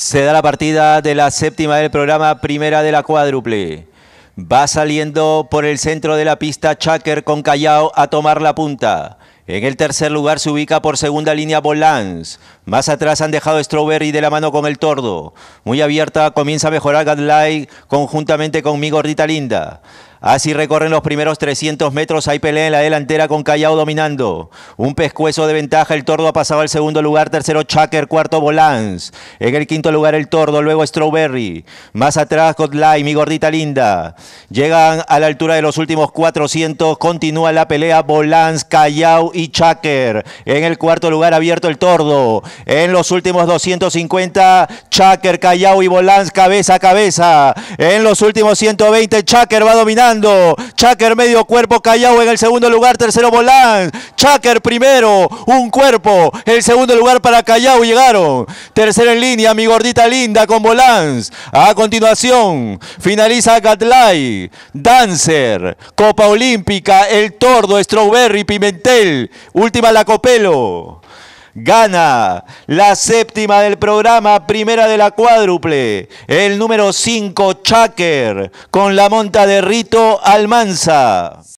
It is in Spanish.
Se da la partida de la séptima del programa, primera de la cuádruple. Va saliendo por el centro de la pista Chaker con Callao a tomar la punta. En el tercer lugar se ubica por segunda línea Bolans. Más atrás han dejado Strawberry de la mano con el tordo. Muy abierta comienza a mejorar Gadlai conjuntamente con mi linda. Así recorren los primeros 300 metros, hay pelea en la delantera con Callao dominando. Un pescuezo de ventaja, el Tordo ha pasado al segundo lugar, tercero Chaker, cuarto Volans. En el quinto lugar el Tordo, luego Strawberry. Más atrás Godline mi gordita linda. Llegan a la altura de los últimos 400, continúa la pelea Volans, Callao y Chaker. En el cuarto lugar abierto el Tordo. En los últimos 250, Chaker, Callao y Volans cabeza a cabeza. En los últimos 120, Chaker va a dominar. Chaker medio cuerpo, Callao en el segundo lugar, tercero Bolán. Chaker primero, un cuerpo. El segundo lugar para Callao llegaron. Tercero en línea, mi gordita linda con Bolán. A continuación, finaliza Catlay, Dancer, Copa Olímpica, El Tordo, Strawberry, Pimentel. Última la Copelo gana la séptima del programa, primera de la cuádruple. El número 5, Chaker, con la monta de Rito Almanza.